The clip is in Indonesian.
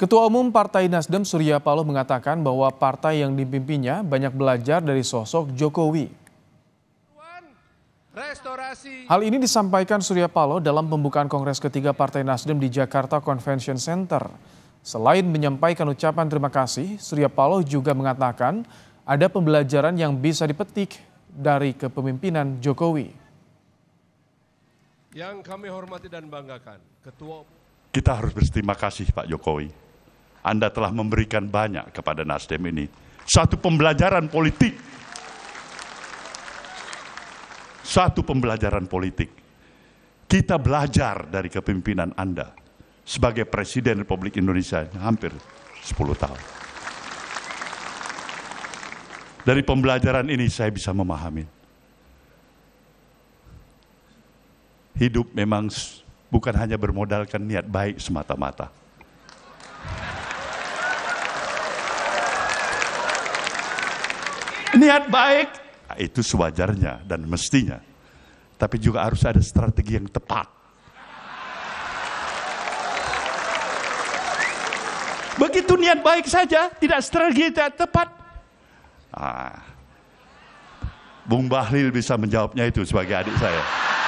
Ketua Umum Partai Nasdem Surya Paloh mengatakan bahwa partai yang dipimpinnya banyak belajar dari sosok Jokowi. Hal ini disampaikan Surya Paloh dalam pembukaan Kongres ketiga Partai Nasdem di Jakarta Convention Center. Selain menyampaikan ucapan terima kasih, Surya Paloh juga mengatakan ada pembelajaran yang bisa dipetik dari kepemimpinan Jokowi. Yang kami hormati dan banggakan, Ketua Kita harus berterima kasih Pak Jokowi anda telah memberikan banyak kepada Nasdem ini. Satu pembelajaran politik. Satu pembelajaran politik. Kita belajar dari kepimpinan Anda sebagai Presiden Republik Indonesia hampir 10 tahun. Dari pembelajaran ini saya bisa memahami. Hidup memang bukan hanya bermodalkan niat baik semata-mata niat baik, ah, itu sewajarnya dan mestinya. Tapi juga harus ada strategi yang tepat. Begitu niat baik saja, tidak strategi tidak tepat. nah, Bung Bahlil bisa menjawabnya itu sebagai adik saya.